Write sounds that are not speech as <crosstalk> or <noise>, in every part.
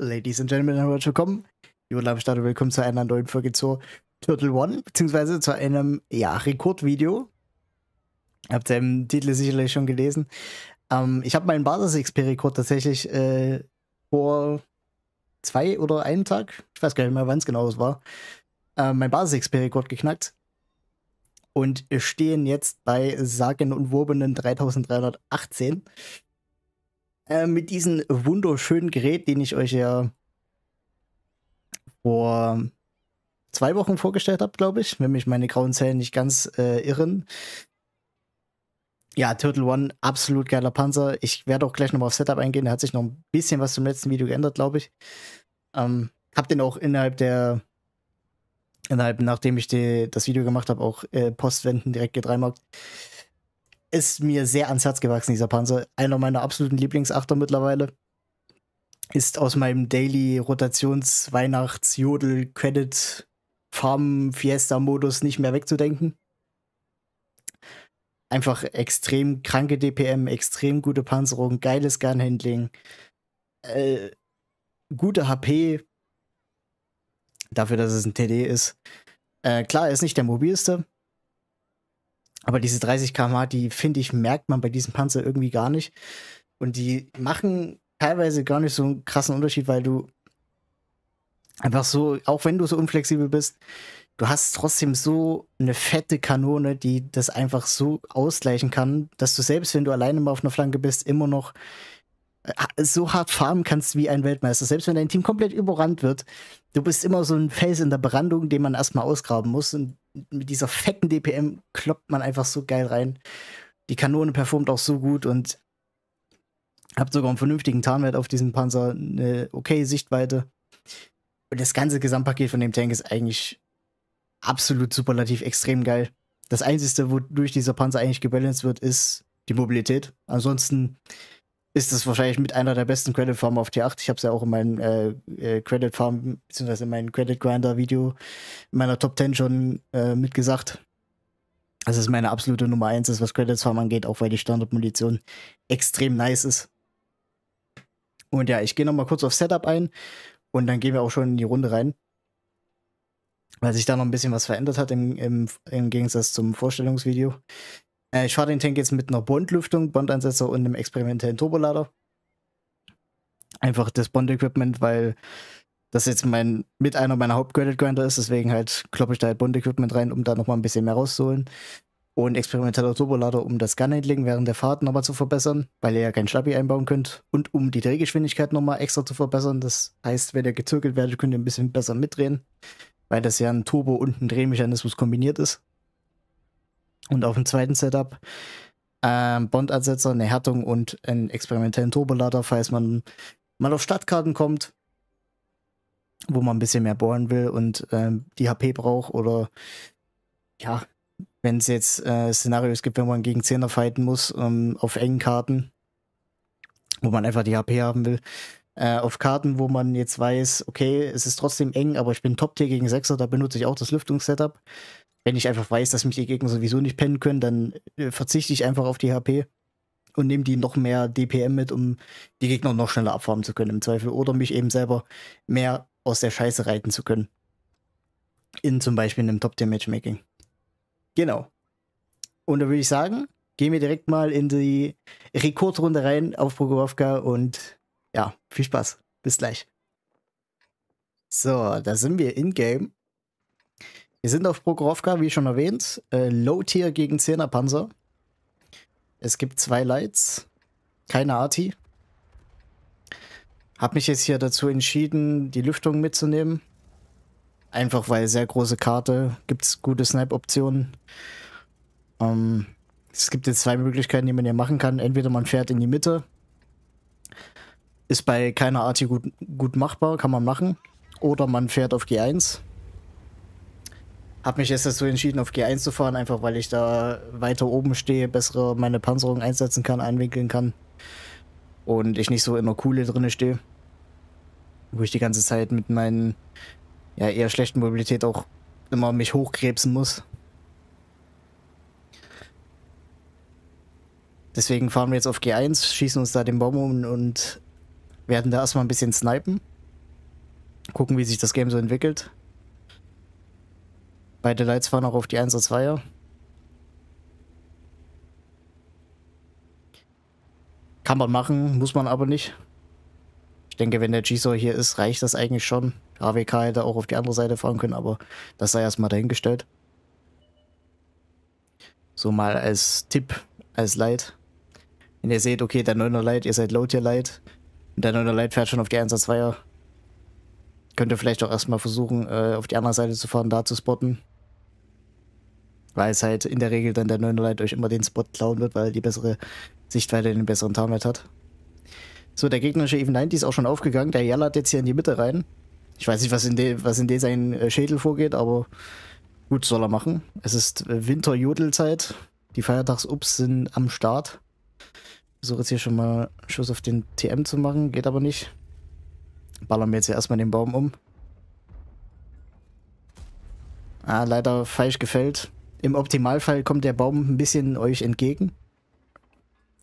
Ladies and Gentlemen, herzlich willkommen. Jo, am Start und willkommen zu einer neuen Folge zur Turtle One, beziehungsweise zu einem, ja, Rekordvideo. Habt ihr im Titel sicherlich schon gelesen. Ähm, ich habe meinen Basis XP-Rekord tatsächlich äh, vor zwei oder einen Tag, ich weiß gar nicht mehr, wann es genau es war, äh, mein Basis XP-Rekord geknackt. Und stehen jetzt bei sagen und wobenen 3318 äh, mit diesem wunderschönen Gerät, den ich euch ja vor zwei Wochen vorgestellt habe, glaube ich, wenn mich meine grauen Zellen nicht ganz äh, irren. Ja, Turtle One, absolut geiler Panzer. Ich werde auch gleich nochmal auf Setup eingehen. Da hat sich noch ein bisschen was zum letzten Video geändert, glaube ich. Ähm, hab den auch innerhalb der, innerhalb, nachdem ich die, das Video gemacht habe, auch äh, postwenden direkt gedreimarkt ist mir sehr ans Herz gewachsen, dieser Panzer. Einer meiner absoluten Lieblingsachter mittlerweile. Ist aus meinem Daily Rotations-, Weihnachts-, Jodel-, Credit-, Farm-, Fiesta-Modus nicht mehr wegzudenken. Einfach extrem kranke DPM, extrem gute Panzerung, geiles Gun-Handling, äh, gute HP. Dafür, dass es ein TD ist. Äh, klar, er ist nicht der mobilste, aber diese 30 km/h, die finde ich, merkt man bei diesem Panzer irgendwie gar nicht. Und die machen teilweise gar nicht so einen krassen Unterschied, weil du einfach so, auch wenn du so unflexibel bist, du hast trotzdem so eine fette Kanone, die das einfach so ausgleichen kann, dass du selbst, wenn du alleine mal auf einer Flanke bist, immer noch äh, so hart farmen kannst wie ein Weltmeister. Selbst wenn dein Team komplett überrannt wird, du bist immer so ein Fels in der Brandung, den man erstmal ausgraben muss. Und mit dieser fetten DPM kloppt man einfach so geil rein. Die Kanone performt auch so gut und habt sogar einen vernünftigen Tarnwert auf diesem Panzer, eine okay Sichtweite. Und das ganze Gesamtpaket von dem Tank ist eigentlich absolut superlativ extrem geil. Das Einzige, wodurch dieser Panzer eigentlich gebalanced wird, ist die Mobilität. Ansonsten ist das wahrscheinlich mit einer der besten Credit Farmen auf T8. Ich habe es ja auch in meinem äh, äh Credit Farm bzw. in meinem Credit Grinder Video in meiner Top 10 schon äh, mitgesagt. Also es meine absolute Nummer 1 ist, was Credit Farm angeht, auch weil die Standardmunition extrem nice ist. Und ja, ich gehe nochmal kurz auf Setup ein und dann gehen wir auch schon in die Runde rein. Weil sich da noch ein bisschen was verändert hat im, im, im Gegensatz zum Vorstellungsvideo. Äh, ich fahre den Tank jetzt mit einer Bond-Lüftung, bond ansetzer und einem experimentellen Turbolader. Einfach das Bond-Equipment, weil das jetzt mein, mit einer meiner haupt Hauptgraded Grinder ist, deswegen halt kloppe ich da halt Bond-Equipment rein, um da nochmal ein bisschen mehr rauszuholen. Und experimenteller Turbolader, um das Gun-Handling während der Fahrt nochmal zu verbessern, weil ihr ja keinen Schlappi einbauen könnt. Und um die Drehgeschwindigkeit nochmal extra zu verbessern. Das heißt, wenn ihr gezirkelt werdet, könnt ihr ein bisschen besser mitdrehen, weil das ja ein Turbo- und ein Drehmechanismus kombiniert ist. Und auf dem zweiten Setup ähm, Bond-Ansetzer, eine Härtung und einen experimentellen Turbolader, falls man mal auf Stadtkarten kommt, wo man ein bisschen mehr bohren will und ähm, die HP braucht oder ja, wenn es jetzt äh, Szenarios gibt, wenn man gegen Zehner fighten muss, ähm, auf engen Karten, wo man einfach die HP haben will, äh, auf Karten, wo man jetzt weiß, okay, es ist trotzdem eng, aber ich bin Top-Tier gegen Sechser, da benutze ich auch das Lüftungssetup. setup wenn ich einfach weiß, dass mich die Gegner sowieso nicht pennen können, dann äh, verzichte ich einfach auf die HP und nehme die noch mehr DPM mit, um die Gegner noch schneller abfarmen zu können im Zweifel oder mich eben selber mehr aus der Scheiße reiten zu können. In zum Beispiel einem Top-Tier-Matchmaking. Genau. Und da würde ich sagen, gehen wir direkt mal in die Rekordrunde rein auf Prokopowka und ja, viel Spaß. Bis gleich. So, da sind wir in-game. Wir sind auf Prokhorovka, wie schon erwähnt. Äh, Low-Tier gegen 10er Panzer. Es gibt zwei Lights. Keine Arti. Hab mich jetzt hier dazu entschieden, die Lüftung mitzunehmen. Einfach weil sehr große Karte, gibt's gute Snipe-Optionen. Ähm, es gibt jetzt zwei Möglichkeiten, die man hier machen kann. Entweder man fährt in die Mitte. Ist bei keiner Arti gut, gut machbar, kann man machen. Oder man fährt auf G1 habe mich jetzt dazu entschieden, auf G1 zu fahren, einfach weil ich da weiter oben stehe, bessere meine Panzerung einsetzen kann, einwinkeln kann. Und ich nicht so in der Kuhle drinne stehe. Wo ich die ganze Zeit mit meinen ja, eher schlechten Mobilität auch immer mich hochkrebsen muss. Deswegen fahren wir jetzt auf G1, schießen uns da den Baum um und werden da erstmal ein bisschen snipen. Gucken, wie sich das Game so entwickelt. Beide Lights fahren auch auf die 1er, 2er. Kann man machen, muss man aber nicht. Ich denke, wenn der Gisor hier ist, reicht das eigentlich schon. AWK hätte auch auf die andere Seite fahren können, aber das sei erstmal dahingestellt. So mal als Tipp, als Light. Wenn ihr seht, okay, der 9er Light, ihr seid Low Tier Light. Und der 9er Light fährt schon auf die 1er, 2er. Könnt ihr vielleicht auch erstmal versuchen, äh, auf die andere Seite zu fahren, da zu spotten. Weil es halt in der Regel dann der 9er euch immer den Spot klauen wird, weil die bessere Sichtweite den besseren Tarnwert hat. So, der gegnerische Even 90 ist auch schon aufgegangen. Der jallert jetzt hier in die Mitte rein. Ich weiß nicht, was in, de, was in de seinen äh, Schädel vorgeht, aber gut, soll er machen. Es ist äh, Winterjodelzeit. Die Feiertagsups sind am Start. Ich versuche jetzt hier schon mal Schuss auf den TM zu machen, geht aber nicht. Ballern wir jetzt erstmal den Baum um. Ah, leider falsch gefällt. Im Optimalfall kommt der Baum ein bisschen euch entgegen.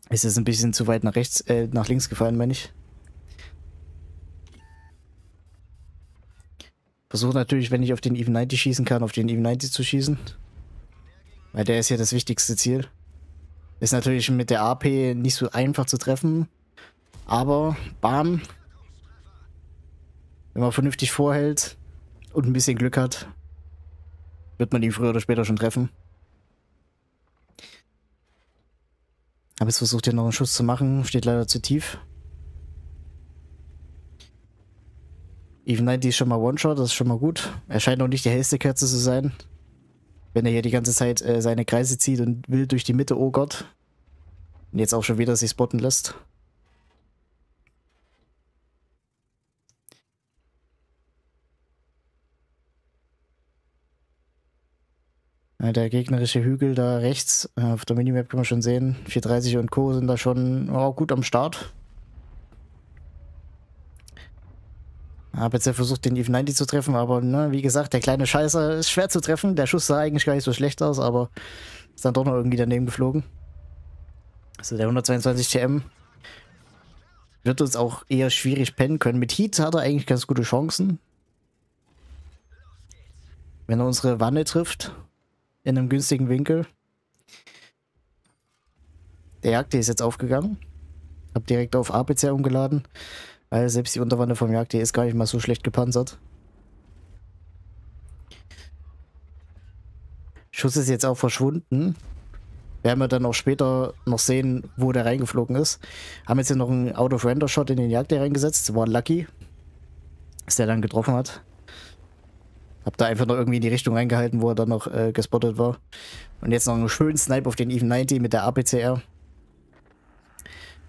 Ist jetzt ein bisschen zu weit nach rechts, äh, nach links gefallen, meine ich. Versuche natürlich, wenn ich auf den Even 90 schießen kann, auf den Even 90 zu schießen. Weil der ist ja das wichtigste Ziel. Ist natürlich mit der AP nicht so einfach zu treffen. Aber, bam, wenn man vernünftig vorhält und ein bisschen Glück hat, wird man ihn früher oder später schon treffen. Aber jetzt versucht, hier noch einen Schuss zu machen, steht leider zu tief. Even 90 ist schon mal One-Shot, das ist schon mal gut. Er scheint auch nicht die hellste Kerze zu sein. Wenn er hier die ganze Zeit äh, seine Kreise zieht und will durch die Mitte, oh Gott. Und jetzt auch schon wieder sich spotten lässt. Ne, der gegnerische Hügel da rechts, äh, auf der Minimap kann man schon sehen, 430 und Co. sind da schon oh, gut am Start. Habe jetzt ja versucht, den Eve 90 zu treffen, aber ne, wie gesagt, der kleine Scheißer ist schwer zu treffen. Der Schuss sah eigentlich gar nicht so schlecht aus, aber ist dann doch noch irgendwie daneben geflogen. Also der 122 TM wird uns auch eher schwierig pennen können. Mit Heat hat er eigentlich ganz gute Chancen. Wenn er unsere Wanne trifft, in einem günstigen Winkel. Der Jagd ist jetzt aufgegangen. Hab direkt auf APC umgeladen. Weil selbst die Unterwanne vom Jagd ist gar nicht mal so schlecht gepanzert. Schuss ist jetzt auch verschwunden. Werden wir dann auch später noch sehen, wo der reingeflogen ist. Haben jetzt hier noch einen Out-of-Render-Shot in den Jagd reingesetzt. War lucky, dass der dann getroffen hat. Hab da einfach noch irgendwie in die Richtung reingehalten, wo er dann noch äh, gespottet war. Und jetzt noch einen schönen Snipe auf den Even 90 mit der APCR.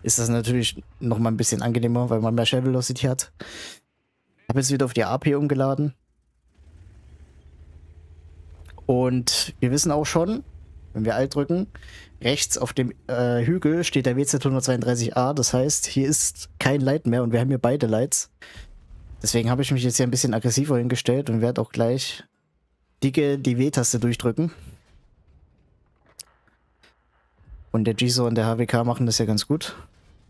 Ist das natürlich nochmal ein bisschen angenehmer, weil man mehr Shell Velocity hat. Hab jetzt wieder auf die AP umgeladen. Und wir wissen auch schon, wenn wir Alt drücken, rechts auf dem äh, Hügel steht der WZ 132A. Das heißt, hier ist kein Light mehr und wir haben hier beide Lights. Deswegen habe ich mich jetzt hier ein bisschen aggressiver hingestellt und werde auch gleich dicke die W-Taste durchdrücken. Und der Jiso und der HWK machen das ja ganz gut.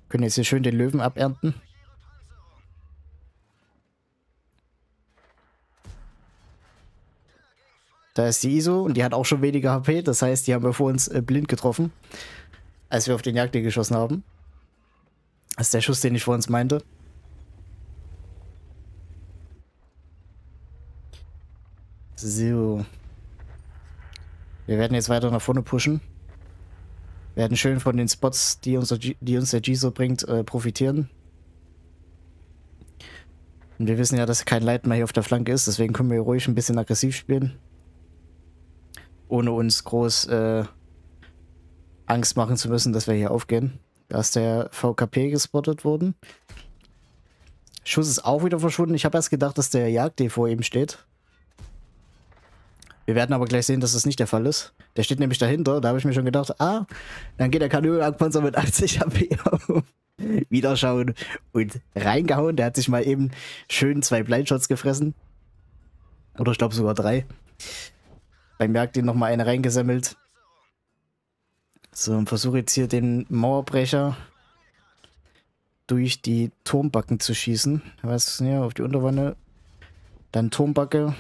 Können jetzt hier schön den Löwen abernten. Da ist die ISO und die hat auch schon weniger HP. Das heißt, die haben wir vor uns äh, blind getroffen, als wir auf den Jagdling geschossen haben. Das ist der Schuss, den ich vor uns meinte. So. Wir werden jetzt weiter nach vorne pushen. Werden schön von den Spots, die, unser G die uns der Giso bringt, äh, profitieren. Und wir wissen ja, dass kein Leitner hier auf der Flanke ist, deswegen können wir ruhig ein bisschen aggressiv spielen. Ohne uns groß äh, Angst machen zu müssen, dass wir hier aufgehen. Da ist der VKP gespottet worden. Schuss ist auch wieder verschwunden. Ich habe erst gedacht, dass der Jagd-Devo eben steht. Wir werden aber gleich sehen, dass das nicht der Fall ist. Der steht nämlich dahinter. Da habe ich mir schon gedacht, ah, dann geht der Kanülenpanzer mit 80 HP auf. <laughs> Wiederschauen und reingehauen. Der hat sich mal eben schön zwei Blindshots gefressen. Oder ich glaube sogar drei. Bei Merck den nochmal eine reingesammelt. So, und versuche jetzt hier den Mauerbrecher durch die Turmbacken zu schießen. Was, ja, auf die Unterwanne. Dann Turmbacke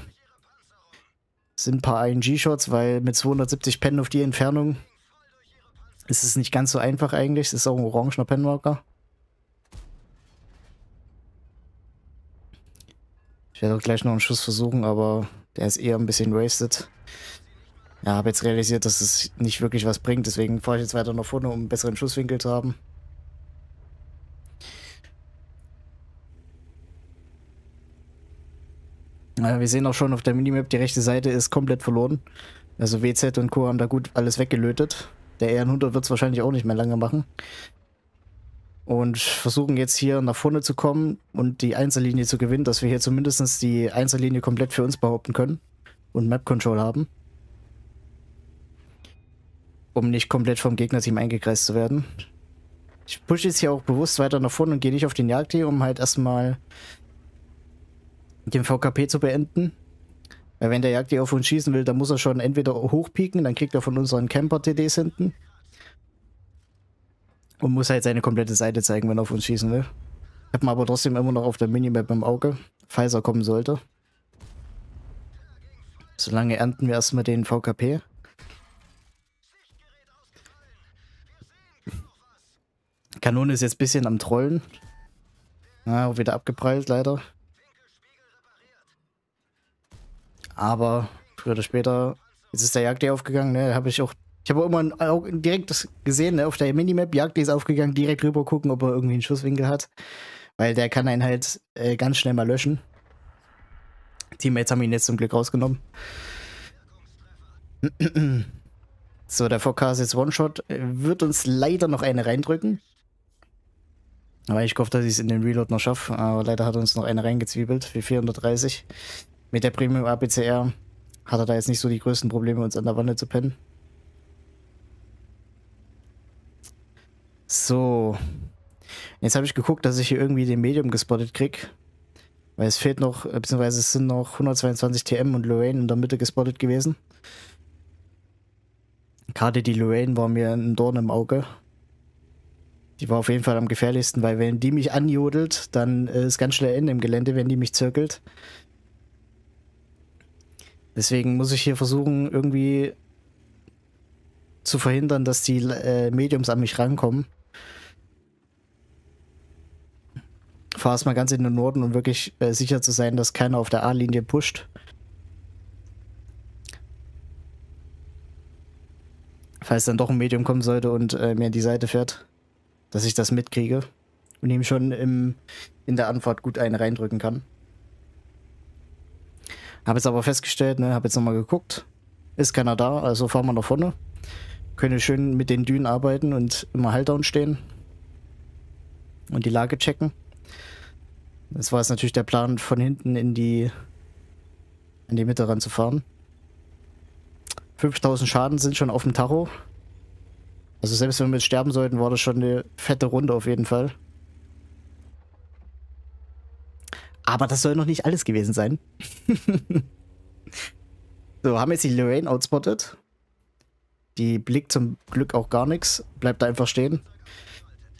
sind ein paar ING-Shots, weil mit 270 Pennen auf die Entfernung ist es nicht ganz so einfach eigentlich. Es ist auch ein orangener Penmarker. Ich werde auch gleich noch einen Schuss versuchen, aber der ist eher ein bisschen wasted. Ja, habe jetzt realisiert, dass es nicht wirklich was bringt, deswegen fahre ich jetzt weiter nach vorne, um einen besseren Schusswinkel zu haben. Äh, wir sehen auch schon auf der Minimap, die rechte Seite ist komplett verloren. Also WZ und Co. haben da gut alles weggelötet. Der 100 wird es wahrscheinlich auch nicht mehr lange machen. Und versuchen jetzt hier nach vorne zu kommen und die Einzellinie zu gewinnen, dass wir hier zumindest die Einzellinie komplett für uns behaupten können und Map Control haben. Um nicht komplett vom Gegnerteam eingekreist zu werden. Ich pushe jetzt hier auch bewusst weiter nach vorne und gehe nicht auf den Jagd um halt erstmal den VKP zu beenden. Weil wenn der Jagd Jagdi auf uns schießen will, dann muss er schon entweder hochpieken, dann kriegt er von unseren Camper-TDs hinten. Und muss halt seine komplette Seite zeigen, wenn er auf uns schießen will. Hat man aber trotzdem immer noch auf der Minimap im Auge, falls er kommen sollte. Solange ernten wir erstmal den VKP. Kanone ist jetzt ein bisschen am Trollen. Ah, ja, wieder abgeprallt, leider. Aber früher oder später, jetzt ist der Jagdee aufgegangen, ne? Habe ich auch. Ich habe immer ein Auge, direkt das gesehen, ne? Auf der Minimap, Jagd ist aufgegangen, direkt rüber gucken, ob er irgendwie einen Schusswinkel hat. Weil der kann einen halt äh, ganz schnell mal löschen. Teammates haben ihn jetzt zum Glück rausgenommen. <clears throat> So, der VK ist One-Shot. Wird uns leider noch eine reindrücken. Aber ich hoffe, dass ich es in den Reload noch schaffe. Aber leider hat uns noch eine reingezwiebelt. Wie 430 mit der Premium APCR hat er da jetzt nicht so die größten Probleme, uns an der Wanne zu pennen. So. Jetzt habe ich geguckt, dass ich hier irgendwie den Medium gespottet kriege. Weil es fehlt noch, äh, beziehungsweise es sind noch 122 TM und Lorraine in der Mitte gespottet gewesen. Gerade die Lorraine war mir ein Dorn im Auge. Die war auf jeden Fall am gefährlichsten, weil wenn die mich anjodelt, dann äh, ist ganz schnell Ende im Gelände, wenn die mich zirkelt. Deswegen muss ich hier versuchen, irgendwie zu verhindern, dass die äh, Mediums an mich rankommen. Fahr es mal ganz in den Norden, um wirklich äh, sicher zu sein, dass keiner auf der A-Linie pusht. Falls dann doch ein Medium kommen sollte und äh, mir an die Seite fährt, dass ich das mitkriege und ihm schon im, in der Antwort gut einen reindrücken kann. Habe jetzt aber festgestellt, ne, habe jetzt nochmal geguckt, ist keiner da, also fahren wir nach vorne. Können schön mit den Dünen arbeiten und immer Haltdown stehen und die Lage checken. Das war jetzt natürlich der Plan, von hinten in die, in die Mitte ranzufahren. 5000 Schaden sind schon auf dem Tacho. Also selbst wenn wir jetzt sterben sollten, war das schon eine fette Runde auf jeden Fall. Aber das soll noch nicht alles gewesen sein. <laughs> so, haben jetzt die Lorraine outspottet. Die blickt zum Glück auch gar nichts. Bleibt da einfach stehen.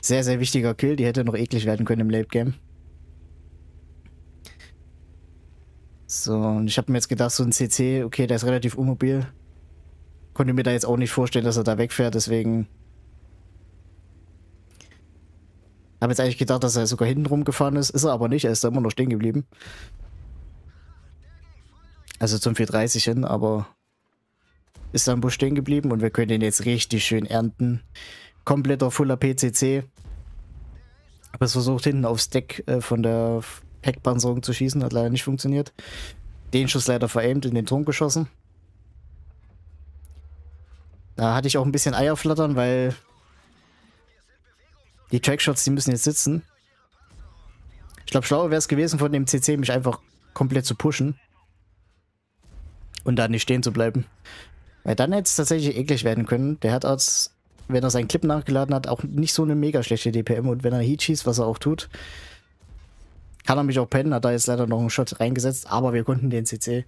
Sehr, sehr wichtiger Kill. Die hätte noch eklig werden können im Late Game. So, und ich habe mir jetzt gedacht, so ein CC, okay, der ist relativ unmobil. Konnte mir da jetzt auch nicht vorstellen, dass er da wegfährt, deswegen Habe jetzt eigentlich gedacht, dass er sogar hinten rumgefahren ist. Ist er aber nicht. Er ist da immer noch stehen geblieben. Also zum 430 hin, aber ist da im Busch stehen geblieben und wir können den jetzt richtig schön ernten. Kompletter Fuller PCC. Habe es versucht, hinten aufs Deck äh, von der Heckpanzerung zu schießen. Hat leider nicht funktioniert. Den Schuss leider verämt, in den Turm geschossen. Da hatte ich auch ein bisschen Eier flattern, weil die Trackshots, die müssen jetzt sitzen. Ich glaube, schlauer wäre es gewesen, von dem CC mich einfach komplett zu pushen. Und da nicht stehen zu bleiben. Weil dann hätte es tatsächlich eklig werden können. Der hat als, wenn er seinen Clip nachgeladen hat, auch nicht so eine mega schlechte DPM. Und wenn er Heat schießt, was er auch tut, kann er mich auch pennen. Hat da jetzt leider noch einen Shot reingesetzt. Aber wir konnten den CC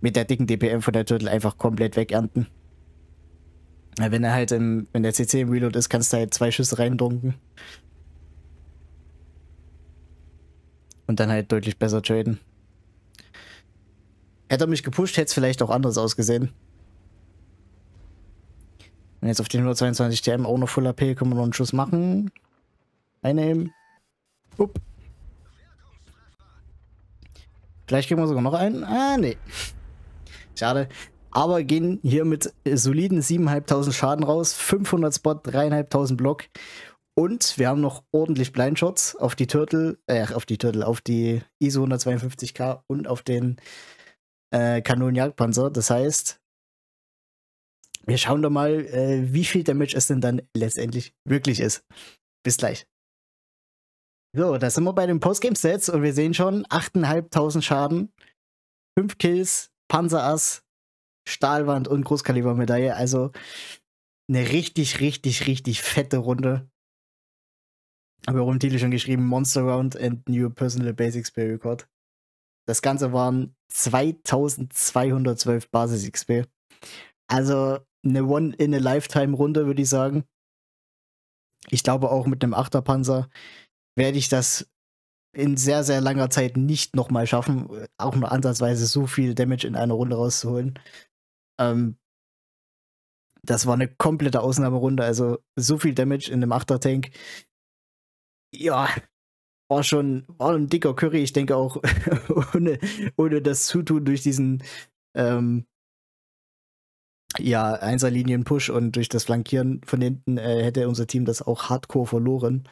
mit der dicken DPM von der Turtle einfach komplett wegernten. Wenn er halt im, wenn der CC im Reload ist, kannst du halt zwei Schüsse reindunken. Und dann halt deutlich besser traden. Hätte er mich gepusht, hätte es vielleicht auch anders ausgesehen. Und jetzt auf den 122 TM auch noch Full AP können wir noch einen Schuss machen. Einnehmen. Upp. Vielleicht kriegen wir sogar noch einen. Ah, nee. Schade. Aber gehen hier mit soliden 7.500 Schaden raus, 500 Spot, 3.500 Block. Und wir haben noch ordentlich Blindshots auf die Turtle, äh, auf die Turtle, auf die ISO 152K und auf den äh, Kanonenjagdpanzer. Das heißt, wir schauen doch mal, äh, wie viel Damage es denn dann letztendlich wirklich ist. Bis gleich. So, da sind wir bei den Postgame-Sets und wir sehen schon 8.500 Schaden, 5 Kills, Panzerass, Stahlwand und Großkalibermedaille. Also eine richtig, richtig, richtig fette Runde. Habe auch im Titel schon geschrieben: Monster Round and New Personal Basics per Record. Das Ganze waren 2212 Basis-XP. Also eine One-in-a-Lifetime-Runde, würde ich sagen. Ich glaube, auch mit einem Achterpanzer werde ich das in sehr, sehr langer Zeit nicht nochmal schaffen, auch nur ansatzweise so viel Damage in einer Runde rauszuholen. Ähm, das war eine komplette Ausnahmerunde. Also so viel Damage in dem Achter-Tank. Ja, war schon, war ein dicker Curry. Ich denke auch, <laughs> ohne, ohne das Zutun durch diesen ähm, ja, Einserlinien-Push und durch das Flankieren von hinten äh, hätte unser Team das auch hardcore verloren.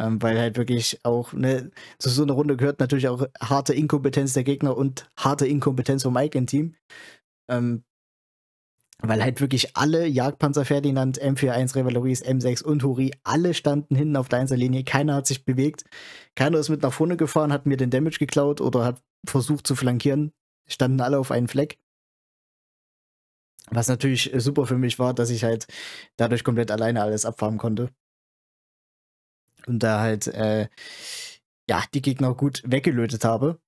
Ähm, weil halt wirklich auch, ne, zu so einer Runde gehört natürlich auch harte Inkompetenz der Gegner und harte Inkompetenz vom eigenen Team. Ähm, weil halt wirklich alle Jagdpanzer Ferdinand, M41 Revaloris, M6 und Huri, alle standen hinten auf der Linie. keiner hat sich bewegt, keiner ist mit nach vorne gefahren, hat mir den Damage geklaut oder hat versucht zu flankieren, standen alle auf einem Fleck. Was natürlich super für mich war, dass ich halt dadurch komplett alleine alles abfahren konnte. Und da halt, äh, ja, die Gegner gut weggelötet habe.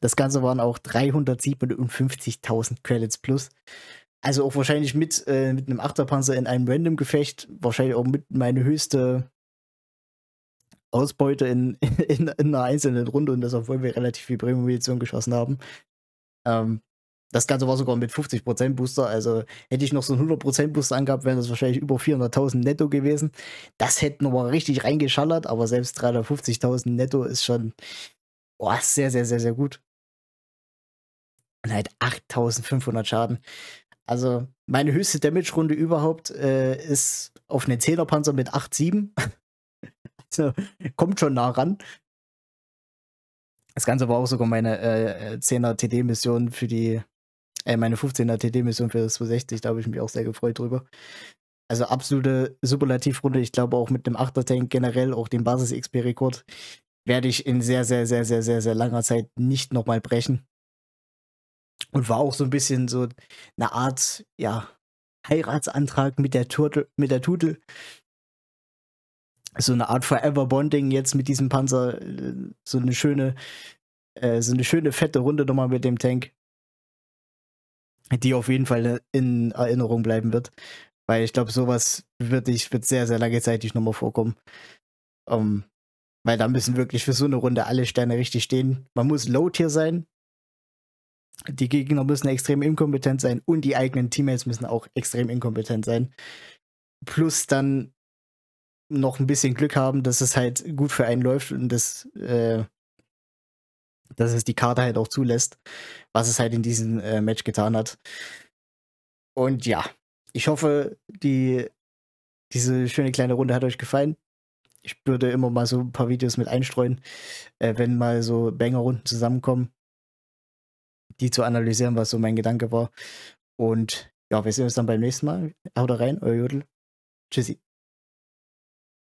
Das Ganze waren auch 357.000 Credits plus. Also auch wahrscheinlich mit, äh, mit einem Achterpanzer in einem Random-Gefecht, wahrscheinlich auch mit meine höchste Ausbeute in, <laughs> in, in, einer einzelnen Runde und das, obwohl wir relativ viel Bremen-Munition geschossen haben. Ähm, das Ganze war sogar mit 50% Booster, also hätte ich noch so einen 100% Booster angehabt, wären das wahrscheinlich über 400.000 netto gewesen. Das hätte nochmal richtig reingeschallert, aber selbst 350.000 netto ist schon oh, sehr, sehr, sehr, sehr gut. Und halt 8.500 Schaden. Also meine höchste Damage-Runde überhaupt äh, ist auf einen 10er-Panzer mit 8-7. <laughs> also, kommt schon nah ran. Das Ganze war auch sogar meine äh, 10er äh, TD-Mission für die, äh, meine 15er TD-Mission für das 260, da habe ich mich auch sehr gefreut drüber. Also absolute Superlativrunde. Ich glaube auch mit einem 8er Tank generell, auch den Basis-XP-Rekord, werde ich in sehr, sehr, sehr, sehr, sehr, sehr langer Zeit nicht nochmal brechen und war auch so ein bisschen so eine Art, ja, Heiratsantrag mit der Turtel, mit der Tutel. So eine Art Forever Bonding jetzt mit diesem Panzer, äh, so eine schöne, äh, so eine schöne fette Runde nochmal mit dem Tank, die auf jeden Fall äh, in Erinnerung bleiben wird. Weil ich glaube, sowas wird, ich, wird sehr, sehr lange Zeit nicht nochmal vorkommen. Um, ähm, weil da müssen wirklich für so eine Runde alle Sterne richtig stehen. Man muss Low-Tier sein, die Gegner müssen extrem inkompetent sein und die eigenen Teammates müssen auch extrem inkompetent sein. Plus dann noch ein bisschen Glück haben, dass es halt gut für einen läuft und das, äh, dass es die Karte halt auch zulässt, was es halt in diesem äh, Match getan hat. Und ja, ich hoffe, die, diese schöne kleine Runde hat euch gefallen. Ich würde immer mal so ein paar Videos mit einstreuen, äh, wenn mal so Banger-Runden zusammenkommen die zu analysieren, was so mein Gedanke war. Und ja, wir sehen uns dann beim nächsten Mal. Haut rein, euer Jodel. Tschüssi.